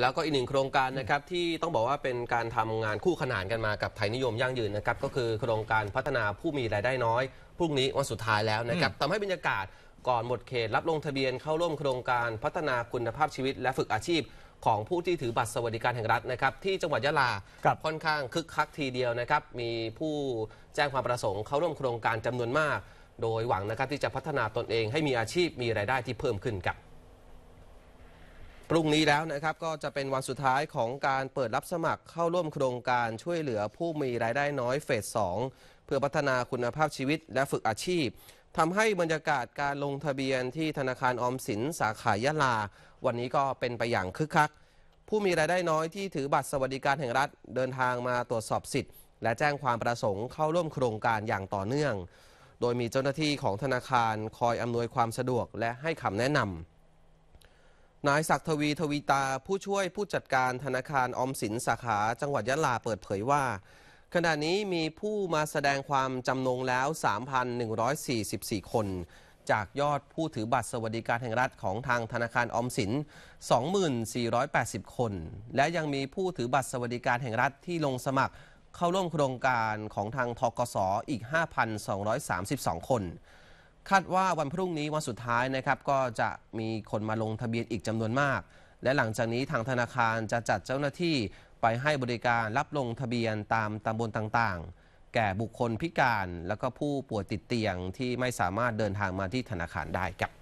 แล้วก็อีกหนึ่งโครงการนะครับที่ต้องบอกว่าเป็นการทำงานคู่ขนานกันมากับไทยนิยมยั่งยืนนะครับก็คือโครงการพัฒนาผู้มีรายได้น้อยพรุ่งนี้วันสุดท้ายแล้วนะครับทำให้บรรยากาศก่อนหมดเขต รับลงทะเบียน เข้าร่วมโครงการพัฒนาคุณภาพชีวิตและฝึกอาชีพ ของผู้ที่ถือบัตรสวัสดิการแห่งรัฐนะครับ ที่จังหวัดยะลาค่อนข้างคึกคักทีเดียวนะครับมีผู้แจ้งความประสงค์เข้าร่วมโครงการจำนวนมาก โดยหวังนะครับที่จะพัฒนาตนเอง ให้มีอาชีพมีรายได้ที่เพิ่มขึ้นครับพรุ่งนี้แล้วนะครับ ก็จะเป็นวันสุดท้ายของการเปิดรับสมัครเข้าร่วมโครงการช่วยเหลือผู้มีรายได้น้อยเฟส2เพื่อพัฒนาคุณภาพชีวิตและฝึกอาชีพทำให้บรรยากาศการลงทะเบียนที่ธนาคารออมสินสาขายะลา วันนี้ก็เป็นไปอย่างคึกคัก ผู้มีรายได้น้อยที่ถือบัตรสวัสดิการแห่งรัฐ เดินทางมาตรวจสอบสิทธิ์และแจ้งความประสงค์ เข้าร่วมโครงการอย่างต่อเนื่อง โดยมีเจ้าหน้าที่ของธนาคารคอยอำนวยความสะดวกและให้คำแนะนำนายศักดิ์ทวีทวีตาผู้ช่วยผู้จัดการธนาคารออมสินสาขาจังหวัดยะลาเปิดเผยว่า ขณะนี้มีผู้มาแสดงความจำนงแล้ว 3,144 คน จากยอดผู้ถือบัตรสวัสดิการแห่งรัฐของทางธนาคารออมสิน 2480 คน และยังมีผู้ถือบัตรสวัสดิการแห่งรัฐที่ลงสมัครเข้าร่วมโครงการของทางทกสออีก 5,232 คนคาดว่าวันพรุ่งนี้ วันสุดท้ายนะครับก็จะมีคนมาลงทะเบียนอีกจำนวนมาก และหลังจากนี้ทางธนาคารจะจัดเจ้าหน้าที่ไปให้บริการรับลงทะเบียนตามตำบลต่างๆ แก่บุคคลพิการ และก็ผู้ป่วยติดเตียงที่ไม่สามารถเดินทางมาที่ธนาคารได้ครับ